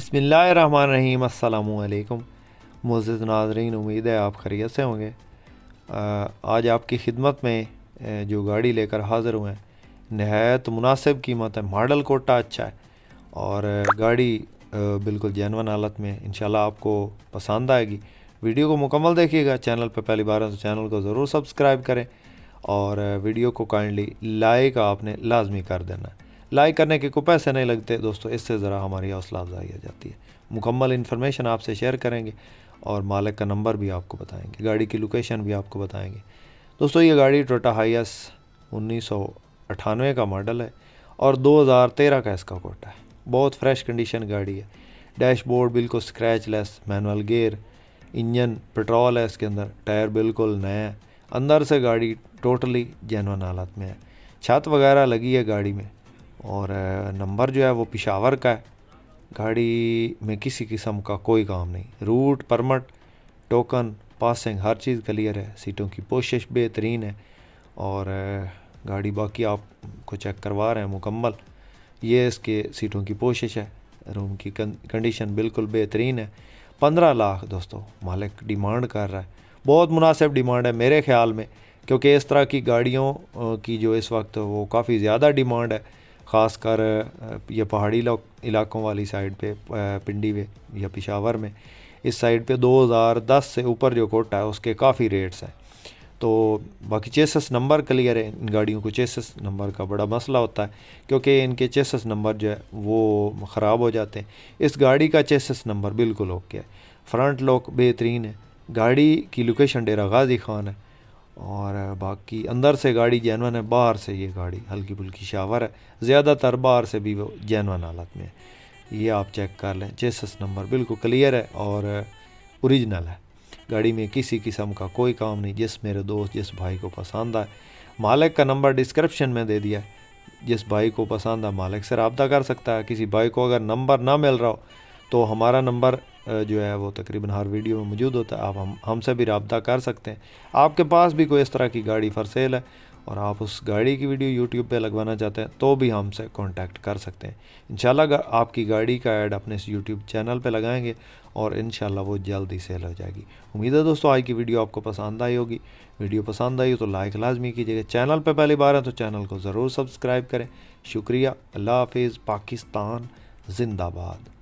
बसमीम अल्लाम मोज़ नाजरीन उम्मीद है आप खरीत से होंगे आज आपकी खिदमत में जो गाड़ी लेकर हाज़िर हुए हैं नहायत मुनासिब कीमत है मॉडल कोटा अच्छा है और गाड़ी बिल्कुल जैनवन हालत में इन आपको पसंद आएगी वीडियो को मुकम्मल देखिएगा चैनल पर पहली बार तो चैनल को ज़रूर सब्सक्राइब करें और वीडियो को काइंडली लाइक आपने लाजमी कर देना है लाइक करने के को पैसे नहीं लगते दोस्तों इससे ज़रा हमारी हौसला अफजाई आ जाती है मुकम्मल इन्फॉर्मेशन आपसे शेयर करेंगे और मालिक का नंबर भी आपको बताएंगे गाड़ी की लोकेशन भी आपको बताएंगे दोस्तों ये गाड़ी टोटा हाइस उन्नीस का मॉडल है और 2013 का इसका कोटा है बहुत फ्रेश कंडीशन गाड़ी है डैशबोर्ड बिल्कुल scratch less manual gear engine petrol है इसके अंदर टायर बिल्कुल नए हैं अंदर से गाड़ी टोटली जैनवन हालत में है छत वगैरह लगी है गाड़ी में और नंबर जो है वो पिशावर का है गाड़ी में किसी किस्म का कोई काम नहीं रूट परमट टोकन पासिंग हर चीज़ क्लियर है सीटों की पोशिश बेहतरीन है और गाड़ी बाकी आपको चेक करवा रहे हैं मुकम्मल ये इसके सीटों की पोशिश है रूम की कंडीशन बिल्कुल बेहतरीन है पंद्रह लाख दोस्तों मालिक डिमांड कर रहा है बहुत मुनासिब डिमांड है मेरे ख्याल में क्योंकि इस तरह की गाड़ियों की जो इस वक्त वो काफ़ी ज़्यादा डिमांड है ख़ास कर ये पहाड़ी इलाकों वाली साइड पे पिंडी में या पिशावर में इस साइड पे 2010 से ऊपर जो कोटा है उसके काफ़ी रेट्स हैं तो बाकी चेसस नंबर क्लियर है इन गाड़ियों को चेसस नंबर का बड़ा मसला होता है क्योंकि इनके चेसस नंबर जो है वो ख़राब हो जाते हैं इस गाड़ी का चेसस नंबर बिल्कुल ओके है फ्रंट लॉक बेहतरीन है गाड़ी की लोकेशन डेरा गाजी खान है और बाकी अंदर से गाड़ी जैनवन है बाहर से ये गाड़ी हल्की फुल्की शावर है ज़्यादातर बाहर से भी वो जैनवन हालत में है ये आप चेक कर लें चेसस नंबर बिल्कुल क्लियर है और ओरिजिनल है गाड़ी में किसी किस्म का कोई काम नहीं जिस मेरे दोस्त जिस भाई को पसंद आए मालिक का नंबर डिस्क्रिप्शन में दे दिया जिस भाई को पसंद है मालिक से रबता कर सकता है किसी भाई को अगर नंबर ना मिल रहा हो तो हमारा नंबर जो है वो तकरीबन हर वीडियो में मौजूद होता है आप हम हमसे भी रबता कर सकते हैं आपके पास भी कोई इस तरह की गाड़ी फ़र सेल है और आप उस गाड़ी की वीडियो यूट्यूब पे लगवाना चाहते हैं तो भी हमसे कांटेक्ट कर सकते हैं इन आपकी गाड़ी का ऐड अपने इस यूट्यूब चैनल पे लगाएंगे और इन वो जल्दी सेल हो जाएगी उम्मीद है दोस्तों आज की वीडियो आपको पसंद आई होगी वीडियो पसंद आई हो तो लाइक लाजमी कीजिएगा चैनल पर पहली बार हैं तो चैनल को ज़रूर सब्सक्राइब करें शुक्रिया अल्लाह हाफिज़ पाकिस्तान जिंदाबाद